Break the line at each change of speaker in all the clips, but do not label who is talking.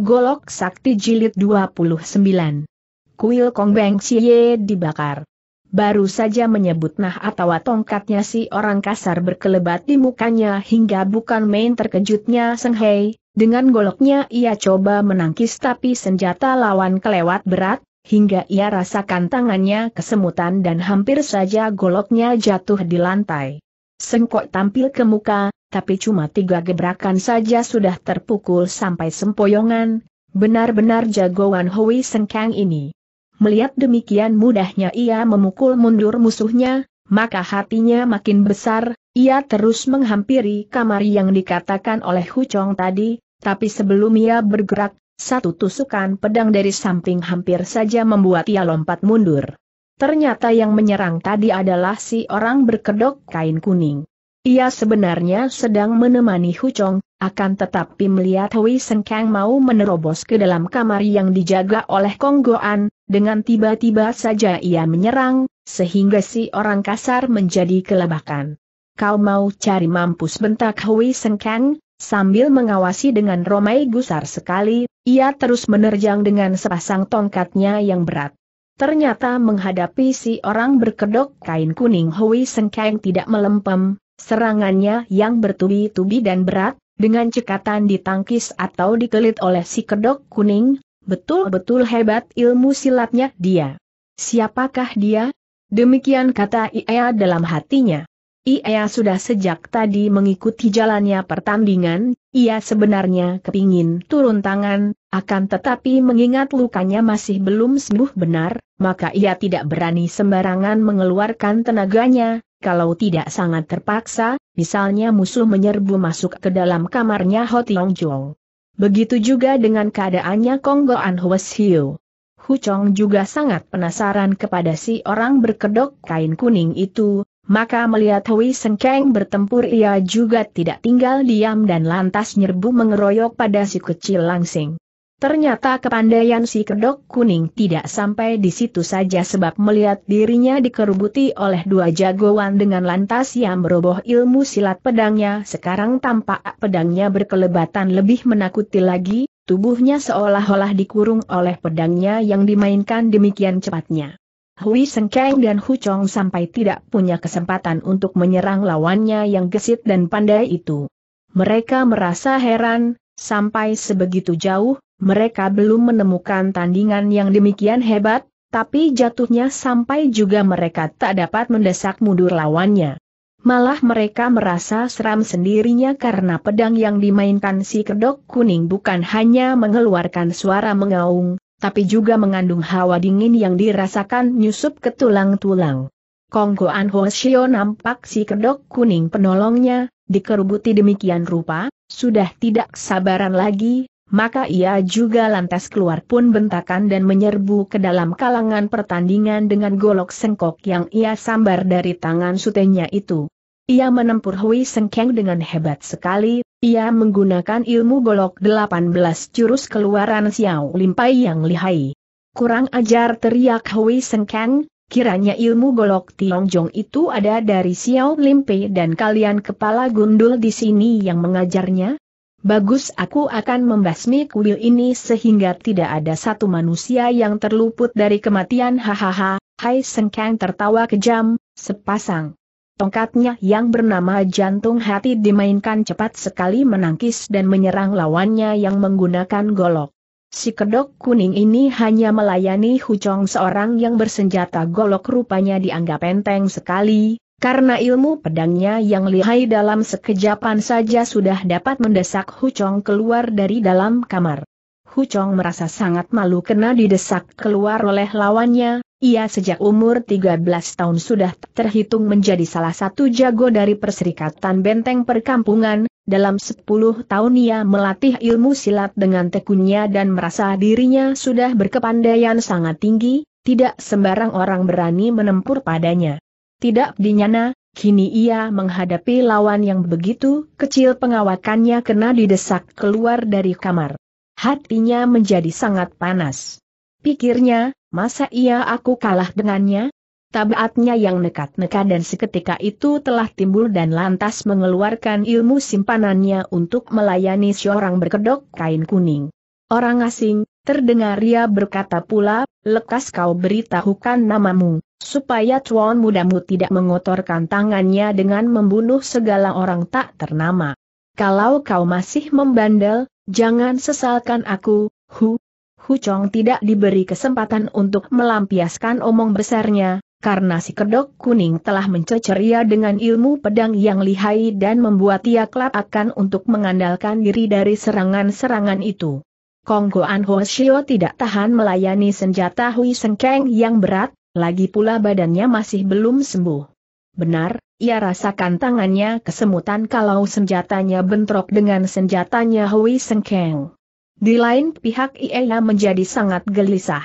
Golok Sakti Jilid 29. Kuil Kong Beng Xie dibakar. Baru saja menyebut nah atau tongkatnya si orang kasar berkelebat di mukanya hingga bukan main terkejutnya Seng Hei, dengan goloknya ia coba menangkis tapi senjata lawan kelewat berat, hingga ia rasakan tangannya kesemutan dan hampir saja goloknya jatuh di lantai. Sengkok tampil ke muka, tapi cuma tiga gebrakan saja sudah terpukul sampai sempoyongan, benar-benar jagoan Hui Sengkang ini. Melihat demikian mudahnya ia memukul mundur musuhnya, maka hatinya makin besar, ia terus menghampiri kamar yang dikatakan oleh Hu Chong tadi, tapi sebelum ia bergerak, satu tusukan pedang dari samping hampir saja membuat ia lompat mundur. Ternyata yang menyerang tadi adalah si orang berkedok kain kuning. Ia sebenarnya sedang menemani Hu Chong, akan tetapi melihat Hui Kang mau menerobos ke dalam kamar yang dijaga oleh Konggoan, dengan tiba-tiba saja ia menyerang, sehingga si orang kasar menjadi kelabakan. Kau mau cari mampus bentak Hui Kang, Sambil mengawasi dengan romai gusar sekali, ia terus menerjang dengan sepasang tongkatnya yang berat. Ternyata menghadapi si orang berkedok kain kuning Hui Kang tidak melempem, Serangannya yang bertubi-tubi dan berat, dengan cekatan ditangkis atau dikelit oleh si kedok kuning, betul-betul hebat ilmu silatnya dia. Siapakah dia? Demikian kata Ia dalam hatinya. Ia sudah sejak tadi mengikuti jalannya pertandingan, ia sebenarnya kepingin turun tangan, akan tetapi mengingat lukanya masih belum sembuh benar, maka ia tidak berani sembarangan mengeluarkan tenaganya, kalau tidak sangat terpaksa, misalnya musuh menyerbu masuk ke dalam kamarnya Hot Tiong Jo. Begitu juga dengan keadaannya Kong Go An Hwes Hiu. Hu Chong juga sangat penasaran kepada si orang berkedok kain kuning itu, maka melihat Hui Sengkeng bertempur ia juga tidak tinggal diam dan lantas nyerbu mengeroyok pada si kecil langsing. Ternyata kepandaian si kedok kuning tidak sampai di situ saja sebab melihat dirinya dikerubuti oleh dua jagoan dengan lantas yang meroboh ilmu silat pedangnya sekarang tampak pedangnya berkelebatan lebih menakuti lagi, tubuhnya seolah-olah dikurung oleh pedangnya yang dimainkan demikian cepatnya. Hui Sengkeng dan Hu Chong sampai tidak punya kesempatan untuk menyerang lawannya yang gesit dan pandai itu. Mereka merasa heran, sampai sebegitu jauh, mereka belum menemukan tandingan yang demikian hebat, tapi jatuhnya sampai juga mereka tak dapat mendesak mundur lawannya. Malah mereka merasa seram sendirinya karena pedang yang dimainkan si kedok kuning bukan hanya mengeluarkan suara mengaung, tapi juga mengandung hawa dingin yang dirasakan nyusup ke tulang-tulang. Kongko Anhoshio nampak si kedok kuning penolongnya, dikerubuti demikian rupa, sudah tidak sabaran lagi, maka ia juga lantas keluar pun bentakan dan menyerbu ke dalam kalangan pertandingan dengan golok sengkok yang ia sambar dari tangan sutenya itu. Ia menempur Hui Sengkeng dengan hebat sekali, ia menggunakan ilmu golok 18 jurus keluaran Xiao Limpai yang lihai. Kurang ajar teriak Hui Sengkeng, kiranya ilmu golok Tiong Jong itu ada dari Xiao Limpai dan kalian kepala gundul di sini yang mengajarnya? Bagus aku akan membasmi kuil ini sehingga tidak ada satu manusia yang terluput dari kematian hahaha, hai sengkang tertawa kejam, sepasang. Tongkatnya yang bernama jantung hati dimainkan cepat sekali menangkis dan menyerang lawannya yang menggunakan golok. Si kedok kuning ini hanya melayani Hucong seorang yang bersenjata golok rupanya dianggap enteng sekali, karena ilmu pedangnya yang lihai dalam sekejapan saja sudah dapat mendesak Huchong keluar dari dalam kamar. Huchong merasa sangat malu kena didesak keluar oleh lawannya, ia sejak umur 13 tahun sudah terhitung menjadi salah satu jago dari Perserikatan Benteng Perkampungan, dalam 10 tahun ia melatih ilmu silat dengan tekunnya dan merasa dirinya sudah berkepandaian sangat tinggi, tidak sembarang orang berani menempur padanya. Tidak dinyana, kini ia menghadapi lawan yang begitu kecil pengawakannya kena didesak keluar dari kamar. Hatinya menjadi sangat panas. Pikirnya, masa ia aku kalah dengannya? Tabatnya yang nekat-nekat dan seketika itu telah timbul dan lantas mengeluarkan ilmu simpanannya untuk melayani seorang berkedok kain kuning. Orang asing, terdengar ia berkata pula, lekas kau beritahukan namamu supaya tuan mudamu tidak mengotorkan tangannya dengan membunuh segala orang tak ternama. Kalau kau masih membandel, jangan sesalkan aku, Hu. Hu Chong tidak diberi kesempatan untuk melampiaskan omong besarnya, karena si kedok kuning telah mencecer ia dengan ilmu pedang yang lihai dan membuat ia kelap akan untuk mengandalkan diri dari serangan-serangan itu. Kong Goan Ho Shio tidak tahan melayani senjata Hui Sengkeng yang berat, lagi pula badannya masih belum sembuh. Benar, ia rasakan tangannya kesemutan kalau senjatanya bentrok dengan senjatanya Hui Sengkeng. Di lain pihak ia menjadi sangat gelisah.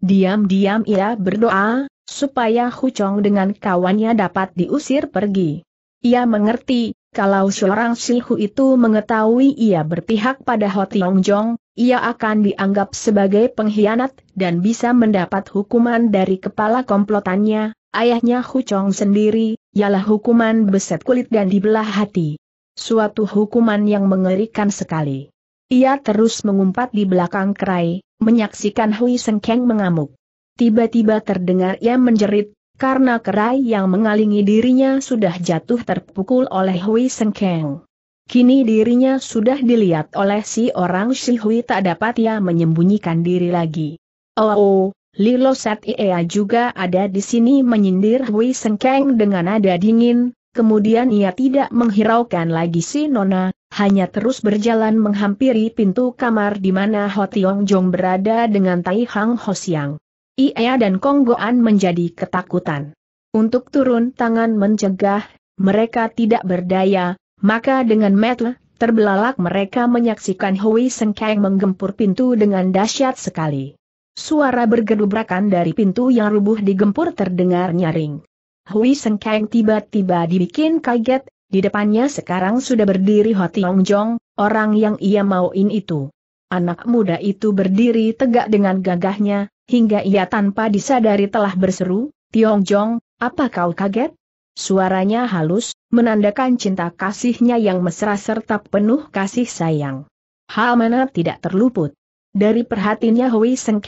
Diam-diam ia berdoa, supaya Hu Chong dengan kawannya dapat diusir pergi. Ia mengerti, kalau seorang Silhu itu mengetahui ia berpihak pada Ho Tiong Jong, ia akan dianggap sebagai pengkhianat dan bisa mendapat hukuman dari kepala komplotannya, ayahnya Hu Chong sendiri, ialah hukuman beset kulit dan dibelah hati. Suatu hukuman yang mengerikan sekali. Ia terus mengumpat di belakang kerai, menyaksikan Hui Sengkeng mengamuk. Tiba-tiba terdengar ia menjerit, karena kerai yang mengalingi dirinya sudah jatuh terpukul oleh Hui Seng Kini dirinya sudah dilihat oleh si orang si Hui tak dapat ia menyembunyikan diri lagi. Oh, oh Lilo Set Iea juga ada di sini menyindir Hui Seng dengan nada dingin, Kemudian ia tidak menghiraukan lagi si Nona, hanya terus berjalan menghampiri pintu kamar di mana Ho Tiong Jong berada dengan Tai Hang Ho Siang. Ia dan Konggoan menjadi ketakutan. Untuk turun tangan mencegah, mereka tidak berdaya, maka dengan metel, terbelalak mereka menyaksikan Hui Sengkang menggempur pintu dengan dahsyat sekali. Suara bergedubrakan dari pintu yang rubuh digempur terdengar nyaring. Hui Sengkang tiba-tiba dibikin kaget, di depannya sekarang sudah berdiri Ho Tiong Jong, orang yang ia mauin itu. Anak muda itu berdiri tegak dengan gagahnya, hingga ia tanpa disadari telah berseru, Tiong Jong, apa kau kaget? Suaranya halus, menandakan cinta kasihnya yang mesra serta penuh kasih sayang. Hal mana tidak terluput. Dari perhatiannya Hui Seng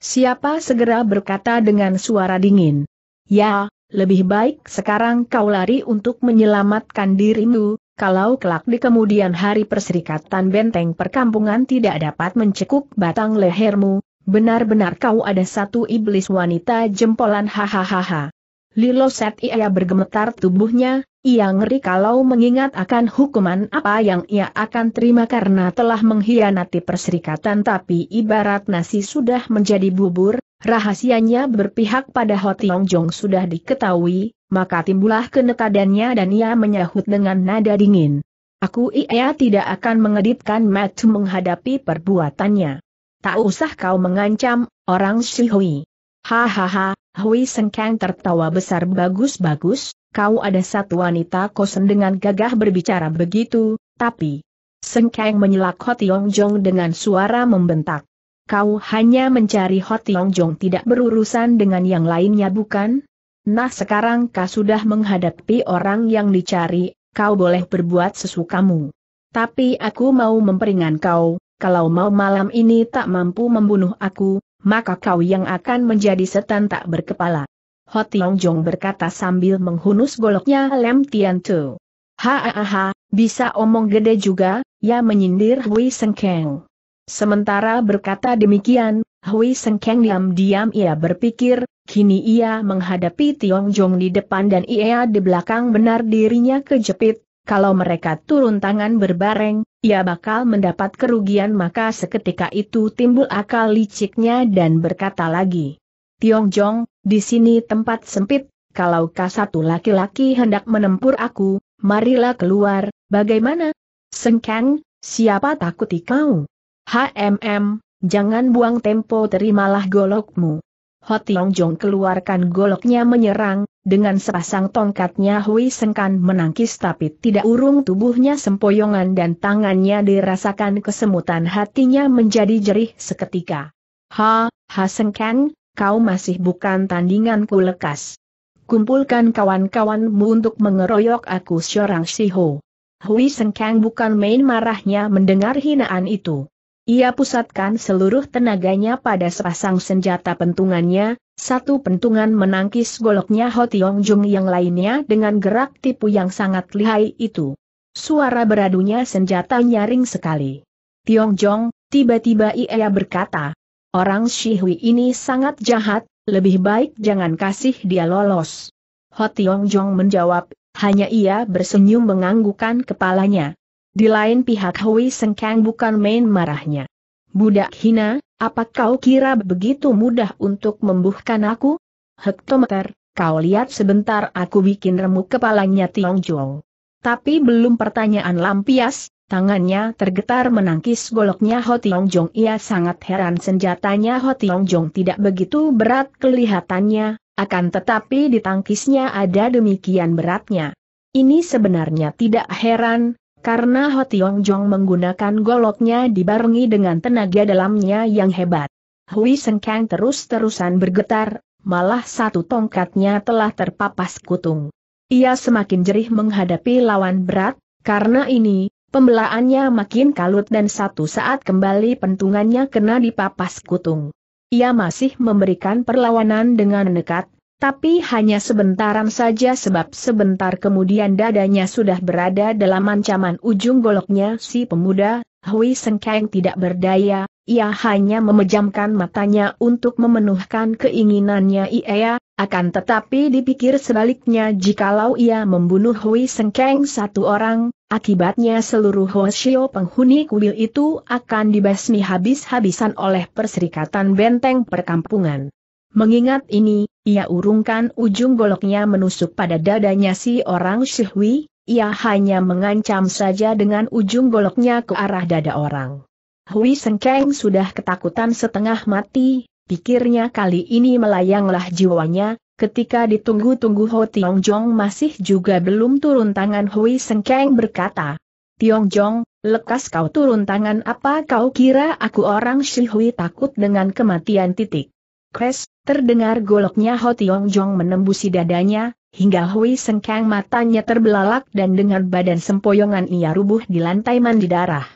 siapa segera berkata dengan suara dingin. Ya, lebih baik sekarang kau lari untuk menyelamatkan dirimu, kalau kelak di kemudian hari perserikatan benteng perkampungan tidak dapat mencekuk batang lehermu, Benar-benar kau ada satu iblis wanita jempolan hahaha. Lilo set ia bergemetar tubuhnya, ia ngeri kalau mengingat akan hukuman apa yang ia akan terima karena telah mengkhianati perserikatan tapi ibarat nasi sudah menjadi bubur, rahasianya berpihak pada Hotiong Jong sudah diketahui, maka timbulah kenekadannya dan ia menyahut dengan nada dingin. Aku ia tidak akan mengeditkan Matt menghadapi perbuatannya tak usah kau mengancam, orang si Hui. Hahaha, Hui Sengkang tertawa besar bagus-bagus, kau ada satu wanita kosen dengan gagah berbicara begitu, tapi... Sengkang menyelak Hotiong Jong dengan suara membentak. Kau hanya mencari Hotiong Jong tidak berurusan dengan yang lainnya bukan? Nah sekarang kau sudah menghadapi orang yang dicari, kau boleh berbuat sesukamu. Tapi aku mau memperingan kau, kalau mau malam ini tak mampu membunuh aku, maka kau yang akan menjadi setan tak berkepala. Ho Tiong Jong berkata sambil menghunus goloknya Lem Tian Tu. ha, bisa omong gede juga, ya menyindir Hui Sengkeng. Sementara berkata demikian, Hui Sengkeng diam-diam ia berpikir, kini ia menghadapi Tiong Jong di depan dan ia di belakang benar dirinya kejepit, kalau mereka turun tangan berbareng, ia bakal mendapat kerugian maka seketika itu timbul akal liciknya dan berkata lagi. Tiong Jong, di sini tempat sempit, kalau kah satu laki-laki hendak menempur aku, marilah keluar, bagaimana? Sengkang, siapa takuti kau? HMM, jangan buang tempo terimalah golokmu. Hoti Yong Jong keluarkan goloknya menyerang, dengan sepasang tongkatnya Hui Sengkan menangkis tapi tidak urung tubuhnya sempoyongan dan tangannya dirasakan kesemutan hatinya menjadi jerih seketika. Ha, Ha Sengkan, kau masih bukan tandinganku lekas. Kumpulkan kawan-kawanmu untuk mengeroyok aku seorang Siho. Hui Sengkang bukan main marahnya mendengar hinaan itu. Ia pusatkan seluruh tenaganya pada sepasang senjata pentungannya, satu pentungan menangkis goloknya Ho Tiong Jung yang lainnya dengan gerak tipu yang sangat lihai itu. Suara beradunya senjata nyaring sekali. Tiong Jong, tiba-tiba ia berkata, orang Shihui ini sangat jahat, lebih baik jangan kasih dia lolos. Ho Tiong Jong menjawab, hanya ia bersenyum menganggukan kepalanya. Di lain pihak Hui Sengkang bukan main marahnya. Budak hina, apa kau kira begitu mudah untuk membuhkan aku? Hektometer, kau lihat sebentar aku bikin remuk kepalanya Tiong Jong. Tapi belum pertanyaan lampias, tangannya tergetar menangkis goloknya Ho Tiong Jong. Ia sangat heran senjatanya Ho Tiong Jong tidak begitu berat kelihatannya, akan tetapi di tangkisnya ada demikian beratnya. Ini sebenarnya tidak heran, karena Ho Tiong Jong menggunakan goloknya dibarengi dengan tenaga dalamnya yang hebat. Hui Sengkang terus-terusan bergetar, malah satu tongkatnya telah terpapas kutung. Ia semakin jerih menghadapi lawan berat, karena ini, pembelaannya makin kalut dan satu saat kembali pentungannya kena dipapas kutung. Ia masih memberikan perlawanan dengan nekat, tapi hanya sebentaran saja sebab sebentar kemudian dadanya sudah berada dalam ancaman ujung goloknya si pemuda, Hui Sengkeng tidak berdaya, ia hanya memejamkan matanya untuk memenuhkan keinginannya ia, akan tetapi dipikir sebaliknya jikalau ia membunuh Hui Sengkeng satu orang, akibatnya seluruh Hoshio penghuni kuil itu akan dibasmi habis-habisan oleh perserikatan benteng perkampungan. Mengingat ini, ia urungkan ujung goloknya menusuk pada dadanya si orang Syihwi, ia hanya mengancam saja dengan ujung goloknya ke arah dada orang. Hui Sengkeng sudah ketakutan setengah mati, pikirnya kali ini melayanglah jiwanya, ketika ditunggu-tunggu Ho Tiong Jong masih juga belum turun tangan Hui Sengkeng berkata, Tiong Jong, lekas kau turun tangan apa kau kira aku orang Shihui takut dengan kematian titik. Kres, Terdengar goloknya Ho Tiong Jong menembusi dadanya, hingga Hui Sengkang matanya terbelalak dan dengan badan sempoyongan ia rubuh di lantai mandi darah.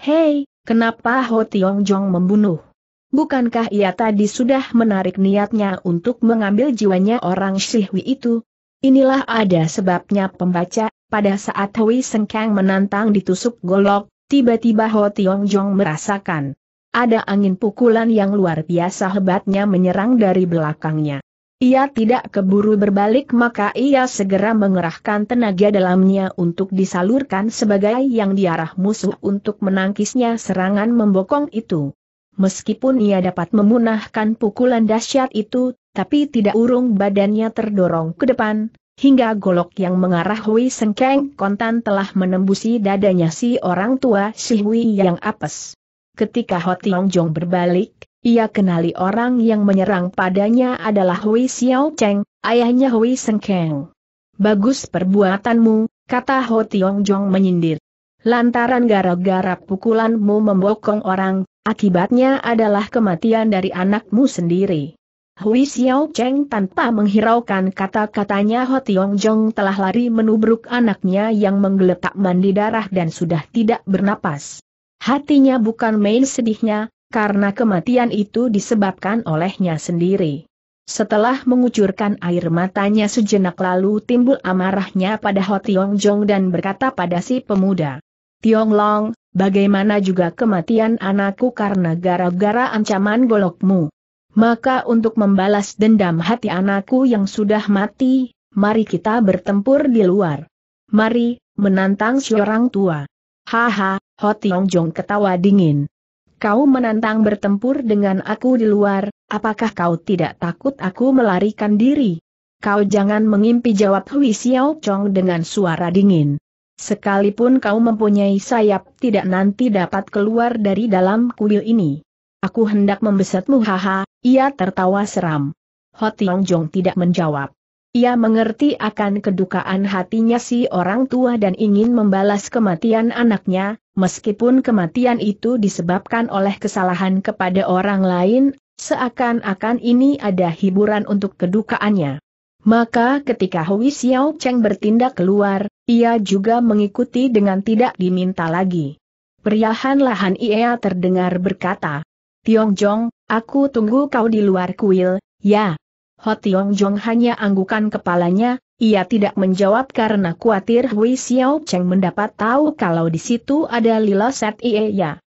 Hei, kenapa Ho Tiong Jong membunuh? Bukankah ia tadi sudah menarik niatnya untuk mengambil jiwanya orang Shihui itu? Inilah ada sebabnya pembaca, pada saat Hui Sengkang menantang ditusuk golok, tiba-tiba Ho Tiong Jong merasakan, ada angin pukulan yang luar biasa hebatnya menyerang dari belakangnya. Ia tidak keburu berbalik maka ia segera mengerahkan tenaga dalamnya untuk disalurkan sebagai yang diarah musuh untuk menangkisnya serangan membokong itu. Meskipun ia dapat memunahkan pukulan dahsyat itu, tapi tidak urung badannya terdorong ke depan, hingga golok yang mengarah Hui Sengkeng kontan telah menembusi dadanya si orang tua si Hui yang apes. Ketika Ho Tiong Jong berbalik, ia kenali orang yang menyerang padanya adalah Hui Xiao Cheng, ayahnya Hui Seng Keng. Bagus perbuatanmu, kata Ho Tiong Jong menyindir. Lantaran gara-gara pukulanmu membokong orang, akibatnya adalah kematian dari anakmu sendiri. Hui Xiao Cheng tanpa menghiraukan kata-katanya Ho Tiong Jong telah lari menubruk anaknya yang menggeletak mandi darah dan sudah tidak bernapas. Hatinya bukan main sedihnya, karena kematian itu disebabkan olehnya sendiri. Setelah mengucurkan air matanya sejenak lalu timbul amarahnya pada Ho Tiong Jong dan berkata pada si pemuda. Tiong Long, bagaimana juga kematian anakku karena gara-gara ancaman golokmu. Maka untuk membalas dendam hati anakku yang sudah mati, mari kita bertempur di luar. Mari, menantang seorang tua. Haha, Ho Tiong Jong ketawa dingin. Kau menantang bertempur dengan aku di luar, apakah kau tidak takut aku melarikan diri? Kau jangan mengimpi jawab Hui Xiao Chong dengan suara dingin. Sekalipun kau mempunyai sayap tidak nanti dapat keluar dari dalam kuil ini. Aku hendak membesatmu haha, ia tertawa seram. Ho Tiong Jong tidak menjawab. Ia mengerti akan kedukaan hatinya si orang tua dan ingin membalas kematian anaknya, meskipun kematian itu disebabkan oleh kesalahan kepada orang lain, seakan-akan ini ada hiburan untuk kedukaannya. Maka ketika Hui Xiao Cheng bertindak keluar, ia juga mengikuti dengan tidak diminta lagi. Periahan lahan ia terdengar berkata, Tiong Jong, aku tunggu kau di luar kuil, ya, Ho Tiong Jong hanya anggukan kepalanya, ia tidak menjawab karena khawatir Hui Xiao Cheng mendapat tahu kalau di situ ada Lila Set Ie Ya.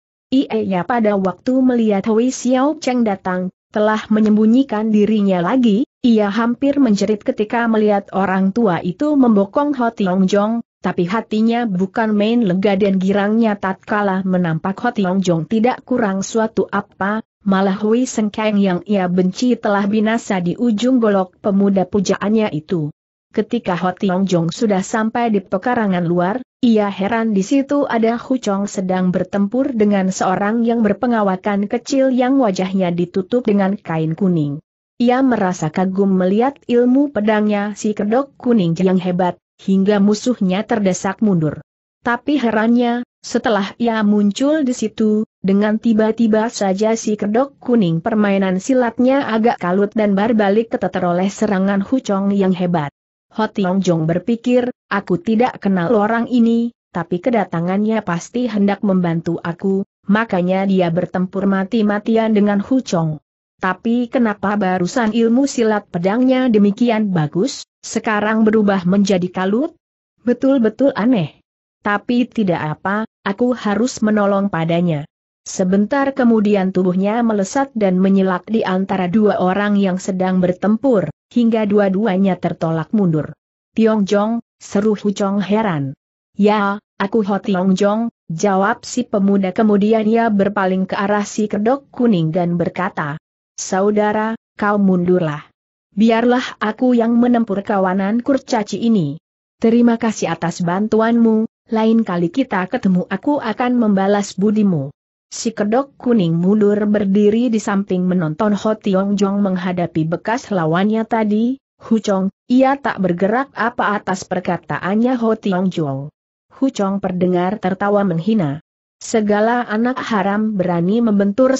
ya pada waktu melihat Hui Xiao Cheng datang, telah menyembunyikan dirinya lagi, ia hampir menjerit ketika melihat orang tua itu membokong Ho Tiong Jong, tapi hatinya bukan main lega dan girangnya tatkala menampak Ho Tiong Jong tidak kurang suatu apa, Malah Hui Sengkeng yang ia benci telah binasa di ujung golok pemuda pujaannya itu. Ketika Ho Tiong Jong sudah sampai di pekarangan luar, ia heran di situ ada Hu Chong sedang bertempur dengan seorang yang berpengawakan kecil yang wajahnya ditutup dengan kain kuning. Ia merasa kagum melihat ilmu pedangnya si kedok kuning yang hebat, hingga musuhnya terdesak mundur. Tapi herannya, setelah ia muncul di situ, dengan tiba-tiba saja si kedok kuning permainan silatnya agak kalut dan berbalik keteteroleh oleh serangan Hucong yang hebat. Hotiong Jong berpikir, aku tidak kenal orang ini, tapi kedatangannya pasti hendak membantu aku, makanya dia bertempur mati-matian dengan Chong. Tapi kenapa barusan ilmu silat pedangnya demikian bagus, sekarang berubah menjadi kalut? Betul-betul aneh. Tapi tidak apa, aku harus menolong padanya. Sebentar kemudian tubuhnya melesat dan menyilat di antara dua orang yang sedang bertempur, hingga dua-duanya tertolak mundur. Tiong Jong, seru Hu Chong heran. Ya, aku Ho Tiong Jong, jawab si pemuda kemudian ia berpaling ke arah si kedok kuning dan berkata, Saudara, kau mundurlah. Biarlah aku yang menempur kawanan kurcaci ini. Terima kasih atas bantuanmu, lain kali kita ketemu aku akan membalas budimu. Si kedok kuning mundur berdiri di samping menonton Ho Tiong Jong menghadapi bekas lawannya tadi, Hu Chong, ia tak bergerak apa atas perkataannya Ho Tiong Jong. Hu Chong perdengar tertawa menghina. Segala anak haram berani membentur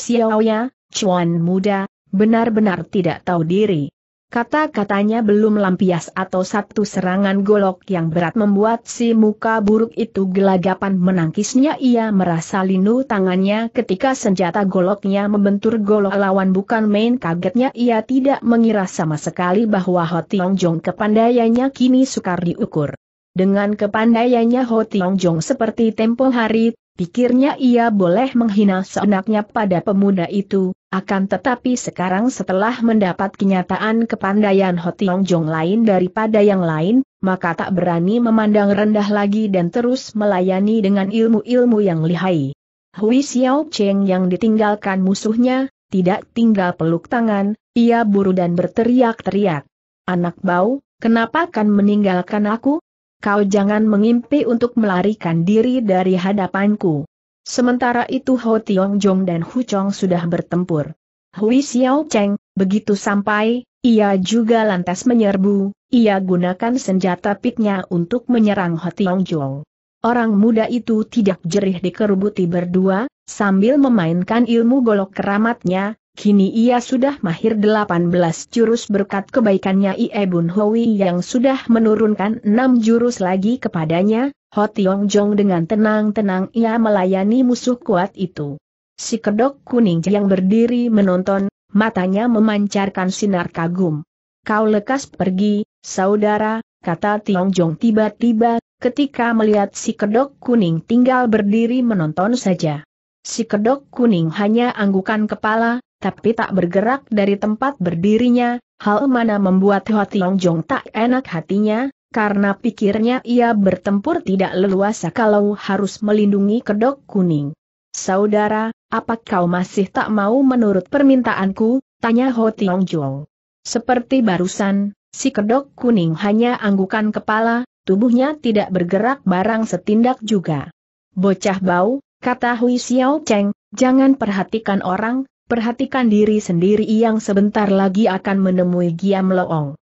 Ya, Chuan muda, benar-benar tidak tahu diri. Kata-katanya belum lampias atau satu serangan golok yang berat membuat si muka buruk itu gelagapan menangkisnya ia merasa linu tangannya ketika senjata goloknya membentur golok lawan bukan main kagetnya ia tidak mengira sama sekali bahwa Ho Tiong Jong kepandaiannya kini sukar diukur. Dengan kepandaiannya Ho Tiong Jong seperti tempo hari, pikirnya ia boleh menghina seenaknya pada pemuda itu, akan tetapi sekarang setelah mendapat kenyataan kepandaian Ho Tiong Jong lain daripada yang lain, maka tak berani memandang rendah lagi dan terus melayani dengan ilmu-ilmu yang lihai. Hui Xiao Cheng yang ditinggalkan musuhnya, tidak tinggal peluk tangan, ia buru dan berteriak-teriak. Anak bau, kenapa kan meninggalkan aku? Kau jangan mengimpi untuk melarikan diri dari hadapanku. Sementara itu Ho Tiong Jong dan Hu Chong sudah bertempur. Hui Xiao Cheng, begitu sampai, ia juga lantas menyerbu, ia gunakan senjata piknya untuk menyerang Ho Tiong Jong. Orang muda itu tidak jerih dikerubuti berdua, sambil memainkan ilmu golok keramatnya, kini ia sudah mahir 18 jurus berkat kebaikannya Iebun Hui yang sudah menurunkan 6 jurus lagi kepadanya, Ho Tiong Jong dengan tenang-tenang ia melayani musuh kuat itu. Si kedok kuning yang berdiri menonton, matanya memancarkan sinar kagum. Kau lekas pergi, saudara, kata Tiong Jong tiba-tiba, ketika melihat si kedok kuning tinggal berdiri menonton saja. Si kedok kuning hanya anggukan kepala, tapi tak bergerak dari tempat berdirinya, hal mana membuat Ho Tiong Jong tak enak hatinya, karena pikirnya ia bertempur tidak leluasa kalau harus melindungi kedok kuning. Saudara, apa kau masih tak mau menurut permintaanku? Tanya Ho Tiong Jong. Seperti barusan, si kedok kuning hanya anggukan kepala, tubuhnya tidak bergerak barang setindak juga. Bocah bau, kata Hui Xiao Cheng, jangan perhatikan orang, perhatikan diri sendiri yang sebentar lagi akan menemui Giam Loong.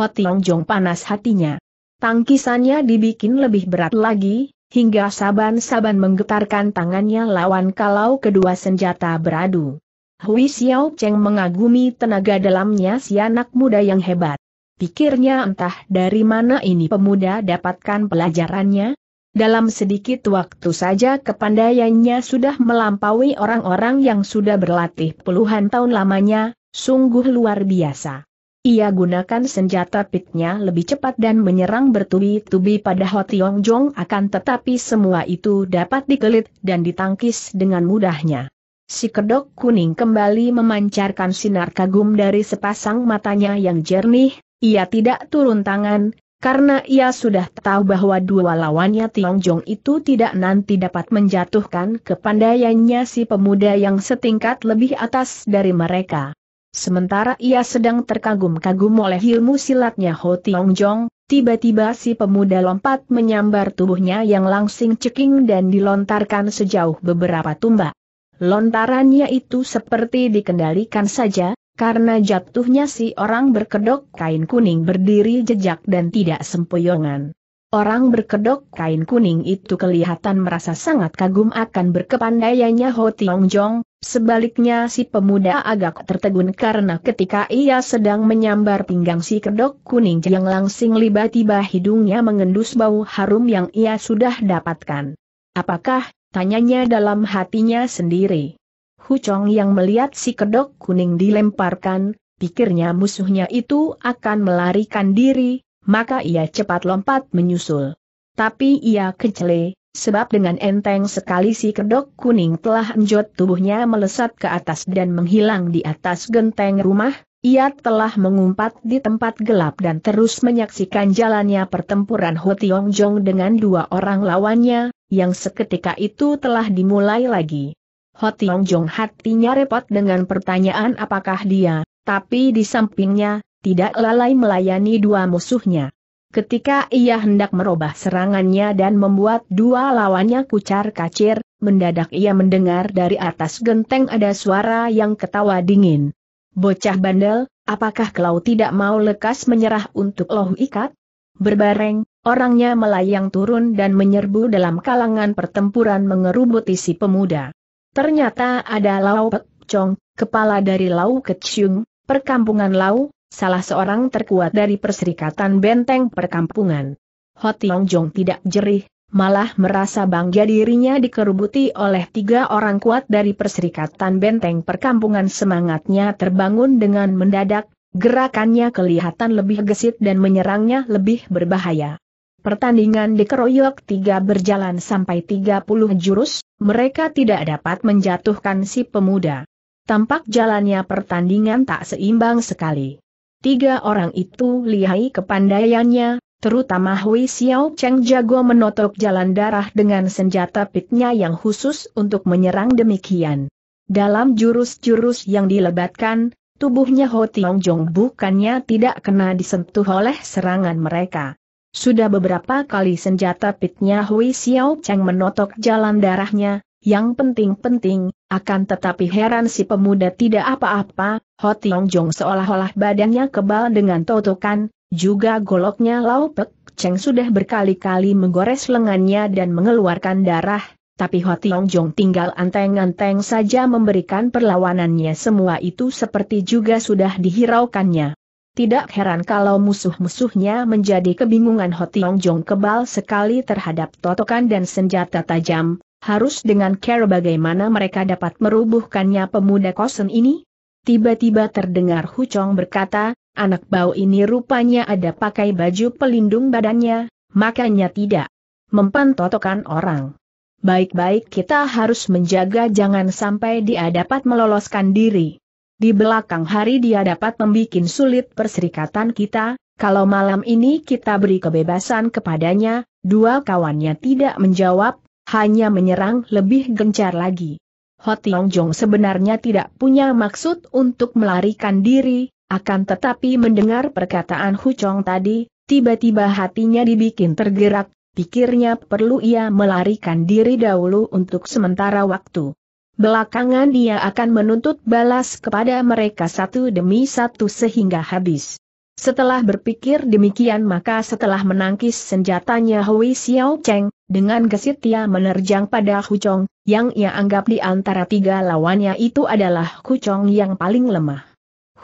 Ho Tiong Jong panas hatinya. Tangkisannya dibikin lebih berat lagi, hingga saban-saban menggetarkan tangannya lawan kalau kedua senjata beradu. Hui Xiao Cheng mengagumi tenaga dalamnya si anak muda yang hebat. Pikirnya entah dari mana ini pemuda dapatkan pelajarannya. Dalam sedikit waktu saja kepandaiannya sudah melampaui orang-orang yang sudah berlatih puluhan tahun lamanya, sungguh luar biasa. Ia gunakan senjata pitnya lebih cepat dan menyerang bertubi-tubi pada Ho Tiong Jong akan tetapi semua itu dapat dikelit dan ditangkis dengan mudahnya. Si kedok kuning kembali memancarkan sinar kagum dari sepasang matanya yang jernih, ia tidak turun tangan, karena ia sudah tahu bahwa dua lawannya Tiong Jong itu tidak nanti dapat menjatuhkan kepandaiannya si pemuda yang setingkat lebih atas dari mereka. Sementara ia sedang terkagum-kagum oleh ilmu silatnya Ho Tiong Jong, tiba-tiba si pemuda lompat menyambar tubuhnya yang langsing ceking dan dilontarkan sejauh beberapa tumbak. Lontarannya itu seperti dikendalikan saja, karena jatuhnya si orang berkedok kain kuning berdiri jejak dan tidak sempoyongan. Orang berkedok kain kuning itu kelihatan merasa sangat kagum akan berkepandaiannya Ho Tiong Jong, sebaliknya si pemuda agak tertegun karena ketika ia sedang menyambar pinggang si kedok kuning yang langsing liba tiba hidungnya mengendus bau harum yang ia sudah dapatkan. Apakah, tanyanya dalam hatinya sendiri. Hu Chong yang melihat si kedok kuning dilemparkan, pikirnya musuhnya itu akan melarikan diri, maka ia cepat lompat menyusul. Tapi ia kecele, sebab dengan enteng sekali si kedok kuning telah enjot tubuhnya melesat ke atas dan menghilang di atas genteng rumah, ia telah mengumpat di tempat gelap dan terus menyaksikan jalannya pertempuran Ho Tiong Jong dengan dua orang lawannya, yang seketika itu telah dimulai lagi. Ho Tiong Jong hatinya repot dengan pertanyaan apakah dia, tapi di sampingnya, tidak lalai melayani dua musuhnya. Ketika ia hendak merubah serangannya dan membuat dua lawannya kucar kacir, mendadak ia mendengar dari atas genteng ada suara yang ketawa dingin. Bocah bandel, apakah kau tidak mau lekas menyerah untuk loh ikat? Berbareng, orangnya melayang turun dan menyerbu dalam kalangan pertempuran mengerubut isi pemuda. Ternyata ada Lau Pek Chong, kepala dari Lau Kecung, perkampungan Lau, salah seorang terkuat dari Perserikatan Benteng Perkampungan. Tiong Jong tidak jerih, malah merasa bangga dirinya dikerubuti oleh tiga orang kuat dari Perserikatan Benteng Perkampungan semangatnya terbangun dengan mendadak, gerakannya kelihatan lebih gesit dan menyerangnya lebih berbahaya. Pertandingan dikeroyok tiga berjalan sampai 30 jurus, mereka tidak dapat menjatuhkan si pemuda. Tampak jalannya pertandingan tak seimbang sekali. Tiga orang itu lihai kepandaiannya, terutama Hui Xiao Cheng jago menotok jalan darah dengan senjata pitnya yang khusus untuk menyerang demikian. Dalam jurus-jurus yang dilebatkan, tubuhnya Ho Tiong Jong bukannya tidak kena disentuh oleh serangan mereka. Sudah beberapa kali senjata pitnya Hui Xiao Cheng menotok jalan darahnya, yang penting-penting, akan tetapi heran si pemuda tidak apa-apa, Ho Tiong Jong seolah-olah badannya kebal dengan totokan, juga goloknya Lau Pek Cheng sudah berkali-kali menggores lengannya dan mengeluarkan darah, tapi Ho Tiong Jong tinggal anteng-anteng saja memberikan perlawanannya semua itu seperti juga sudah dihiraukannya. Tidak heran kalau musuh-musuhnya menjadi kebingungan Ho Tiong Jong kebal sekali terhadap totokan dan senjata tajam, harus dengan care bagaimana mereka dapat merubuhkannya pemuda kosen ini? Tiba-tiba terdengar Hucong berkata, anak bau ini rupanya ada pakai baju pelindung badannya, makanya tidak mempantotokan orang. Baik-baik kita harus menjaga jangan sampai dia dapat meloloskan diri. Di belakang hari dia dapat membuat sulit perserikatan kita, kalau malam ini kita beri kebebasan kepadanya, dua kawannya tidak menjawab, hanya menyerang lebih gencar lagi. Hot Tiong Jong sebenarnya tidak punya maksud untuk melarikan diri, akan tetapi mendengar perkataan Hu Chong tadi, tiba-tiba hatinya dibikin tergerak, pikirnya perlu ia melarikan diri dahulu untuk sementara waktu. Belakangan dia akan menuntut balas kepada mereka satu demi satu sehingga habis. Setelah berpikir demikian maka setelah menangkis senjatanya Hui Xiao Cheng, dengan gesit ia menerjang pada Chong, yang ia anggap di antara tiga lawannya itu adalah Hu Chong yang paling lemah.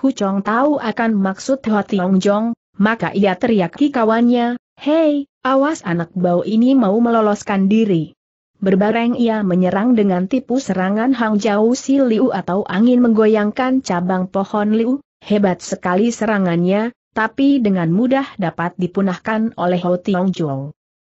Hu Chong tahu akan maksud Hua Tiong Jong, maka ia teriaki kawannya, Hei, awas anak bau ini mau meloloskan diri. Berbareng ia menyerang dengan tipu serangan Hang Jiau Si Liu atau angin menggoyangkan cabang pohon Liu, hebat sekali serangannya, tapi dengan mudah dapat dipunahkan oleh Ho Tiong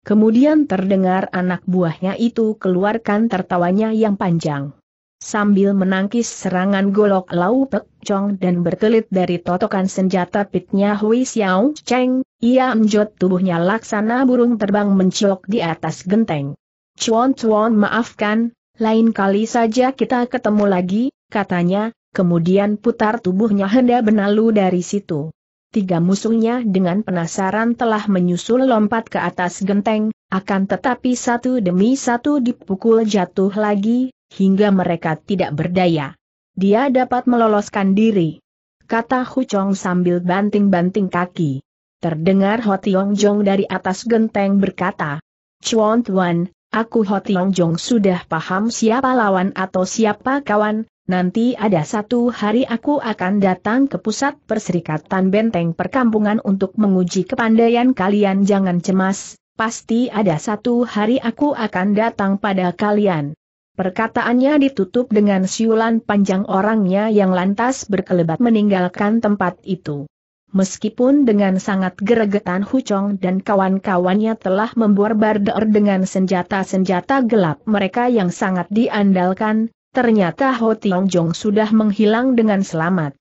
Kemudian terdengar anak buahnya itu keluarkan tertawanya yang panjang. Sambil menangkis serangan golok Lau Pek Chong dan berkelit dari totokan senjata pitnya Hui Xiao Cheng, ia menjot tubuhnya laksana burung terbang menciok di atas genteng. Chuan Chuan maafkan, lain kali saja kita ketemu lagi, katanya, kemudian putar tubuhnya hendak benalu dari situ tiga musuhnya dengan penasaran telah menyusul lompat ke atas genteng, akan tetapi satu demi satu dipukul jatuh lagi, hingga mereka tidak berdaya. Dia dapat meloloskan diri. Kata Huchong sambil banting-banting kaki. Terdengar Hotiong Jong dari atas genteng berkata, Chuan Tuan, aku Hotiong Jong sudah paham siapa lawan atau siapa kawan, Nanti ada satu hari aku akan datang ke pusat perserikatan benteng perkampungan untuk menguji kepandaian kalian jangan cemas, pasti ada satu hari aku akan datang pada kalian. Perkataannya ditutup dengan siulan panjang orangnya yang lantas berkelebat meninggalkan tempat itu. Meskipun dengan sangat geregetan Hucong dan kawan-kawannya telah membuar barder dengan senjata-senjata gelap mereka yang sangat diandalkan, Ternyata Ho Tiong Jong sudah menghilang dengan selamat.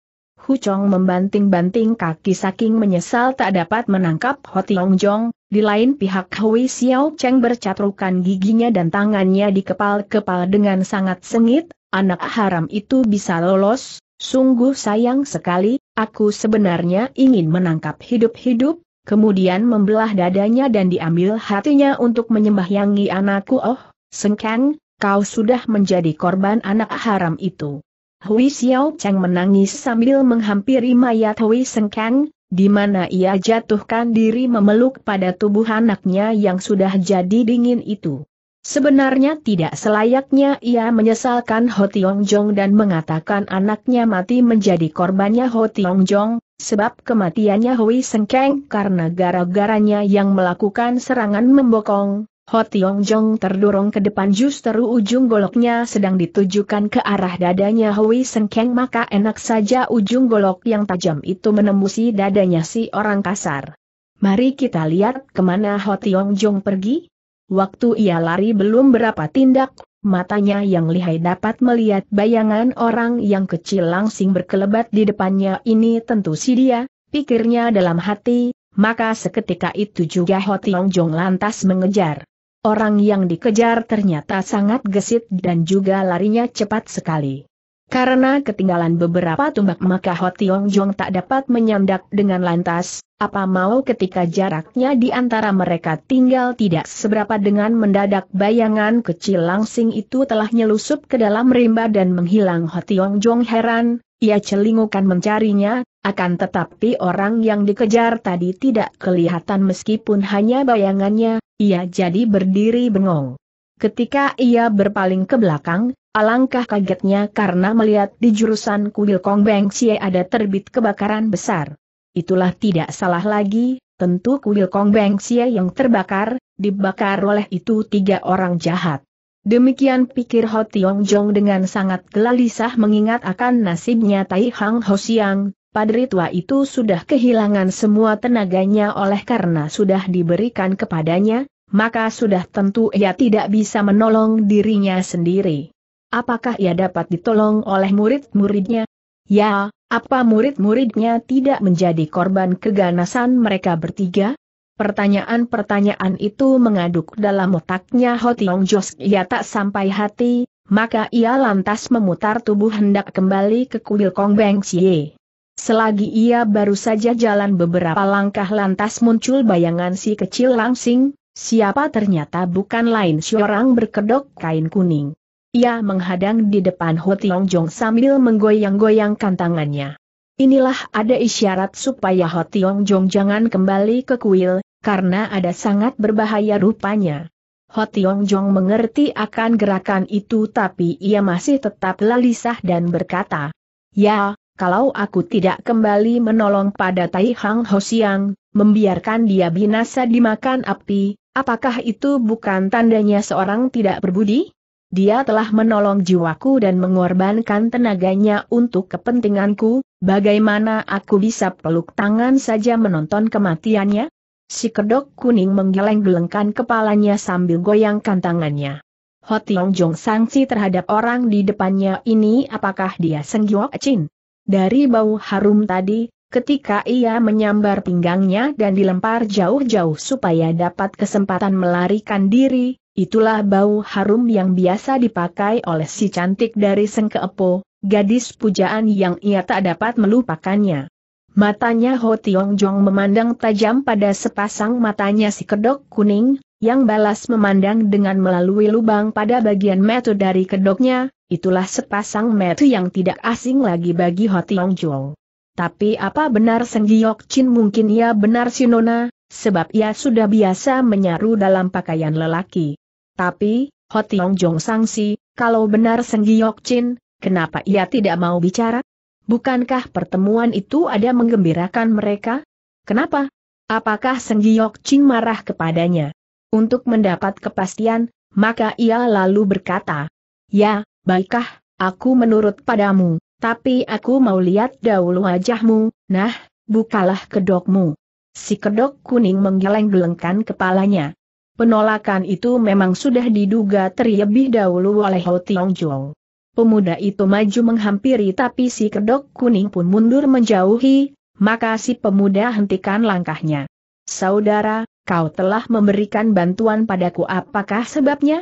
Hu Chong membanting-banting kaki saking menyesal tak dapat menangkap Ho Tiong Jong, di lain pihak Hui Xiao Cheng bercatrukan giginya dan tangannya di kepal kepal dengan sangat sengit, anak haram itu bisa lolos, sungguh sayang sekali, aku sebenarnya ingin menangkap hidup-hidup, kemudian membelah dadanya dan diambil hatinya untuk menyembahyangi anakku oh, Sengkang, kau sudah menjadi korban anak haram itu. Hui Xiao Cheng menangis sambil menghampiri mayat Hui Sengkang, di mana ia jatuhkan diri memeluk pada tubuh anaknya yang sudah jadi dingin itu. Sebenarnya tidak selayaknya ia menyesalkan Ho Tiong dan mengatakan anaknya mati menjadi korbannya Ho Tiong sebab kematiannya Hui Sengkeng karena gara-garanya yang melakukan serangan membokong, Ho Tiong Jong terdorong ke depan justru ujung goloknya sedang ditujukan ke arah dadanya Hui Sengkeng maka enak saja ujung golok yang tajam itu menembusi dadanya si orang kasar. Mari kita lihat kemana Ho Tiong Jong pergi. Waktu ia lari belum berapa tindak, matanya yang lihai dapat melihat bayangan orang yang kecil langsing berkelebat di depannya ini tentu si dia, pikirnya dalam hati, maka seketika itu juga Ho Tiong Jong lantas mengejar. Orang yang dikejar ternyata sangat gesit dan juga larinya cepat sekali. Karena ketinggalan beberapa tumbak maka Ho Tiong Jong tak dapat menyandak dengan lantas, apa mau ketika jaraknya di antara mereka tinggal tidak seberapa dengan mendadak bayangan kecil langsing itu telah nyelusup ke dalam rimba dan menghilang Ho Tiong Jong heran, ia celingukan mencarinya, akan tetapi orang yang dikejar tadi tidak kelihatan meskipun hanya bayangannya, ia jadi berdiri bengong. Ketika ia berpaling ke belakang, alangkah kagetnya karena melihat di jurusan kuil Kong Beng Xie ada terbit kebakaran besar. Itulah tidak salah lagi, tentu kuil Kong Beng Xie yang terbakar, dibakar oleh itu tiga orang jahat. Demikian pikir Ho Tiong Jong dengan sangat gelisah mengingat akan nasibnya Tai Hang Ho Siang, padri tua itu sudah kehilangan semua tenaganya oleh karena sudah diberikan kepadanya, maka sudah tentu ia tidak bisa menolong dirinya sendiri. Apakah ia dapat ditolong oleh murid-muridnya? Ya, apa murid-muridnya tidak menjadi korban keganasan mereka bertiga? Pertanyaan-pertanyaan itu mengaduk dalam otaknya Hotiong Jos ia tak sampai hati, maka ia lantas memutar tubuh hendak kembali ke kuil Kong Beng Xie. Selagi ia baru saja jalan beberapa langkah lantas muncul bayangan si kecil langsing, siapa ternyata bukan lain seorang berkedok kain kuning. Ia menghadang di depan Ho Tiong Jong sambil menggoyang-goyangkan tangannya. Inilah ada isyarat supaya Ho Tiong Jong jangan kembali ke kuil, karena ada sangat berbahaya rupanya. Ho Tiong Jong mengerti akan gerakan itu tapi ia masih tetap lelisah dan berkata, Ya, kalau aku tidak kembali menolong pada Tai Hang Ho Siang, membiarkan dia binasa dimakan api, apakah itu bukan tandanya seorang tidak berbudi? Dia telah menolong jiwaku dan mengorbankan tenaganya untuk kepentinganku, bagaimana aku bisa peluk tangan saja menonton kematiannya? Si kedok kuning menggeleng-gelengkan kepalanya sambil goyangkan tangannya. Hotiong Jong sangsi terhadap orang di depannya ini apakah dia Senggiok Chin? Dari bau harum tadi, ketika ia menyambar pinggangnya dan dilempar jauh-jauh supaya dapat kesempatan melarikan diri, itulah bau harum yang biasa dipakai oleh si cantik dari Sengkeepo, gadis pujaan yang ia tak dapat melupakannya. Matanya Ho Tiong Jong memandang tajam pada sepasang matanya si kedok kuning, yang balas memandang dengan melalui lubang pada bagian metode dari kedoknya, Itulah sepasang metu yang tidak asing lagi bagi Hotiong Jong. Tapi apa benar Seng Giok Chin mungkin ia benar Sinona, sebab ia sudah biasa menyaru dalam pakaian lelaki. Tapi, Hotiong Jong sangsi, kalau benar Seng Giok Chin, kenapa ia tidak mau bicara? Bukankah pertemuan itu ada menggembirakan mereka? Kenapa? Apakah Seng Giok Chin marah kepadanya? Untuk mendapat kepastian, maka ia lalu berkata, Ya, Baiklah, aku menurut padamu, tapi aku mau lihat dahulu wajahmu, nah, bukalah kedokmu. Si kedok kuning menggeleng-gelengkan kepalanya. Penolakan itu memang sudah diduga terlebih dahulu oleh Ho Tiongzhong. Pemuda itu maju menghampiri tapi si kedok kuning pun mundur menjauhi, maka si pemuda hentikan langkahnya. Saudara, kau telah memberikan bantuan padaku apakah sebabnya?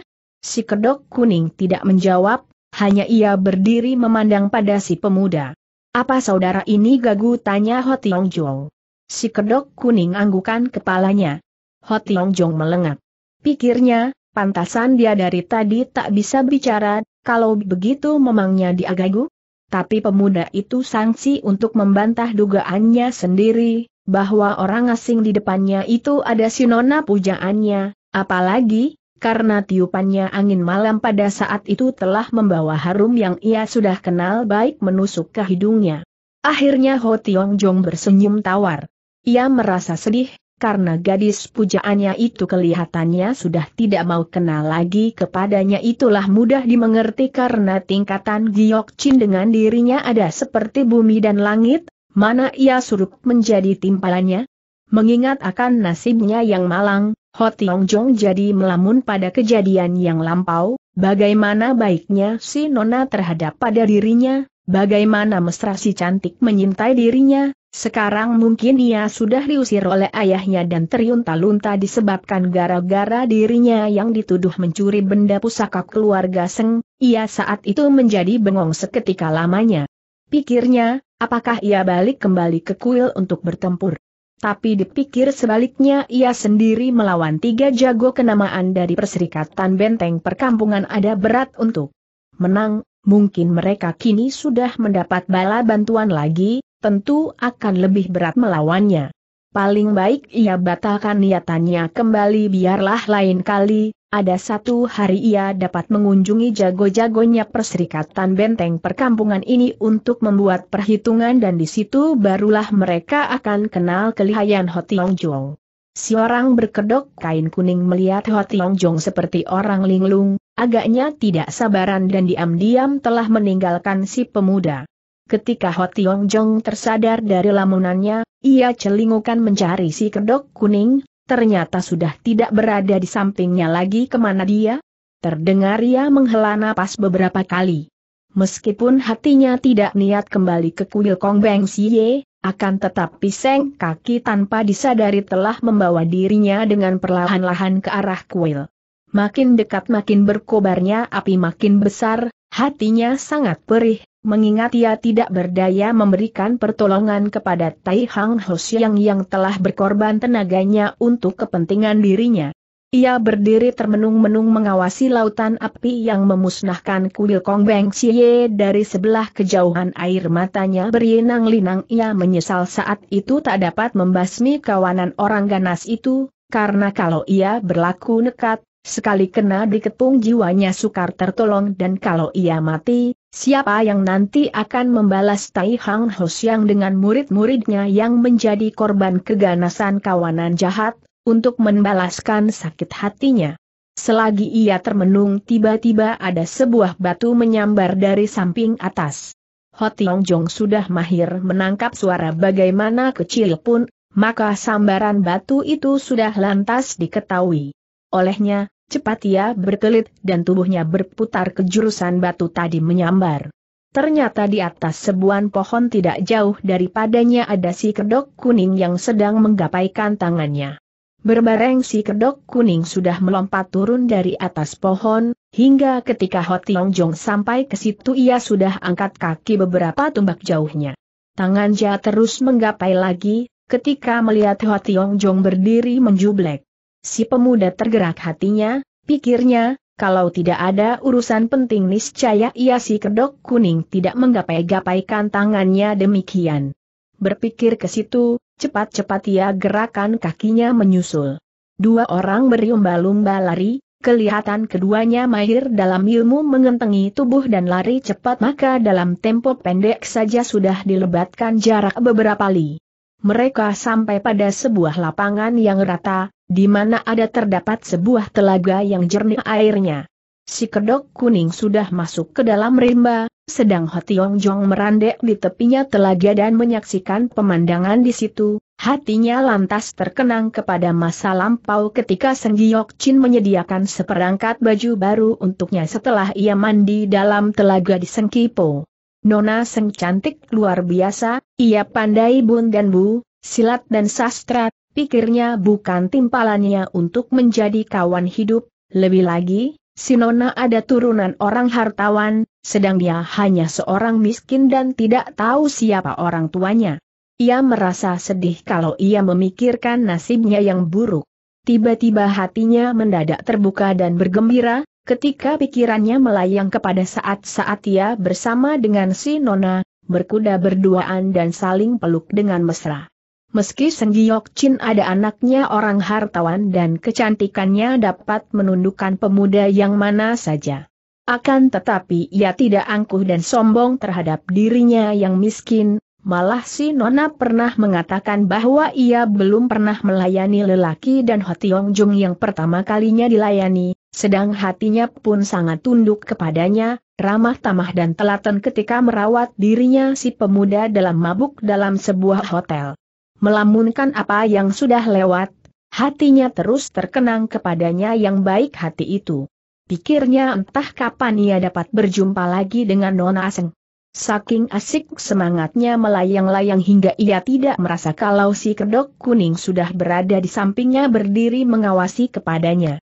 Si kedok kuning tidak menjawab, hanya ia berdiri memandang pada si pemuda. Apa saudara ini gagu tanya Ho Tiong Jong. Si kedok kuning anggukan kepalanya. Ho Tiong Jong melengak. Pikirnya, pantasan dia dari tadi tak bisa bicara, kalau begitu memangnya dia gagu? Tapi pemuda itu sangsi untuk membantah dugaannya sendiri, bahwa orang asing di depannya itu ada sinona pujaannya, apalagi, karena tiupannya angin malam pada saat itu telah membawa harum yang ia sudah kenal baik menusuk ke hidungnya. Akhirnya Ho Tiong Jong bersenyum tawar. Ia merasa sedih, karena gadis pujaannya itu kelihatannya sudah tidak mau kenal lagi kepadanya itulah mudah dimengerti karena tingkatan Giok Chin dengan dirinya ada seperti bumi dan langit, mana ia surut menjadi timpalannya? Mengingat akan nasibnya yang malang, Ho Tiong Jong jadi melamun pada kejadian yang lampau, bagaimana baiknya si Nona terhadap pada dirinya, bagaimana mesra si cantik menyintai dirinya, sekarang mungkin ia sudah diusir oleh ayahnya dan teriunta lunta disebabkan gara-gara dirinya yang dituduh mencuri benda pusaka keluarga Seng, ia saat itu menjadi bengong seketika lamanya. Pikirnya, apakah ia balik kembali ke kuil untuk bertempur? tapi dipikir sebaliknya ia sendiri melawan tiga jago kenamaan dari Perserikatan Benteng Perkampungan ada berat untuk menang, mungkin mereka kini sudah mendapat bala bantuan lagi, tentu akan lebih berat melawannya. Paling baik ia batalkan niatannya kembali biarlah lain kali, ada satu hari ia dapat mengunjungi jago-jagonya perserikatan benteng perkampungan ini untuk membuat perhitungan dan di situ barulah mereka akan kenal kelihayan Hoti Longjong. Jong. Si orang berkedok kain kuning melihat Hoti Longjong Jong seperti orang linglung, agaknya tidak sabaran dan diam-diam telah meninggalkan si pemuda. Ketika Hoti Tiong Jong tersadar dari lamunannya, ia celingukan mencari si kedok kuning, ternyata sudah tidak berada di sampingnya lagi kemana dia? Terdengar ia menghela napas beberapa kali. Meskipun hatinya tidak niat kembali ke kuil Kong Beng Siye, akan tetap seng kaki tanpa disadari telah membawa dirinya dengan perlahan-lahan ke arah kuil. Makin dekat makin berkobarnya api makin besar, hatinya sangat perih, mengingat ia tidak berdaya memberikan pertolongan kepada Tai Hang Hoshiang yang telah berkorban tenaganya untuk kepentingan dirinya. Ia berdiri termenung-menung mengawasi lautan api yang memusnahkan kuil Kong Beng Xie dari sebelah kejauhan air matanya berinang-linang ia menyesal saat itu tak dapat membasmi kawanan orang ganas itu, karena kalau ia berlaku nekat, sekali kena diketung jiwanya sukar tertolong dan kalau ia mati, Siapa yang nanti akan membalas Tai Hang yang dengan murid-muridnya yang menjadi korban keganasan kawanan jahat, untuk membalaskan sakit hatinya? Selagi ia termenung tiba-tiba ada sebuah batu menyambar dari samping atas. Tiong Jong sudah mahir menangkap suara bagaimana kecil pun, maka sambaran batu itu sudah lantas diketahui. Olehnya, Cepat ia berkelit dan tubuhnya berputar ke jurusan batu tadi menyambar. Ternyata di atas sebuah pohon tidak jauh daripadanya ada si kedok kuning yang sedang menggapaikan tangannya. Berbareng si kedok kuning sudah melompat turun dari atas pohon, hingga ketika Hotiong Jong sampai ke situ ia sudah angkat kaki beberapa tumbak jauhnya. Tangan Jia terus menggapai lagi, ketika melihat Hotiong Jong berdiri menjublek. Si pemuda tergerak hatinya, pikirnya, kalau tidak ada urusan penting niscaya ia si kedok kuning tidak menggapai-gapaikan tangannya demikian. Berpikir ke situ, cepat-cepat ia gerakan kakinya menyusul. Dua orang berlomba-lomba lari, kelihatan keduanya mahir dalam ilmu mengentengi tubuh dan lari cepat maka dalam tempo pendek saja sudah dilebatkan jarak beberapa li. Mereka sampai pada sebuah lapangan yang rata, di mana ada terdapat sebuah telaga yang jernih airnya. Si kedok kuning sudah masuk ke dalam rimba, sedang Hotiong Jong merandek di tepinya telaga dan menyaksikan pemandangan di situ, hatinya lantas terkenang kepada masa lampau ketika Seng Giok Chin menyediakan seperangkat baju baru untuknya setelah ia mandi dalam telaga di Sengkipo. Nona Seng cantik luar biasa, ia pandai bun dan bu, silat dan sastra, pikirnya bukan timpalannya untuk menjadi kawan hidup, lebih lagi, Sinona ada turunan orang hartawan, sedang dia hanya seorang miskin dan tidak tahu siapa orang tuanya. Ia merasa sedih kalau ia memikirkan nasibnya yang buruk. Tiba-tiba hatinya mendadak terbuka dan bergembira, ketika pikirannya melayang kepada saat-saat ia bersama dengan si Nona, berkuda berduaan dan saling peluk dengan mesra. Meski Seng Giok Chin ada anaknya orang hartawan dan kecantikannya dapat menundukkan pemuda yang mana saja. Akan tetapi ia tidak angkuh dan sombong terhadap dirinya yang miskin, malah si Nona pernah mengatakan bahwa ia belum pernah melayani lelaki dan Hotiong Jung yang pertama kalinya dilayani, sedang hatinya pun sangat tunduk kepadanya, ramah tamah dan telaten ketika merawat dirinya si pemuda dalam mabuk dalam sebuah hotel melamunkan apa yang sudah lewat, hatinya terus terkenang kepadanya yang baik hati itu. Pikirnya entah kapan ia dapat berjumpa lagi dengan Nona Aseng. Saking asik semangatnya melayang-layang hingga ia tidak merasa kalau si kedok kuning sudah berada di sampingnya berdiri mengawasi kepadanya.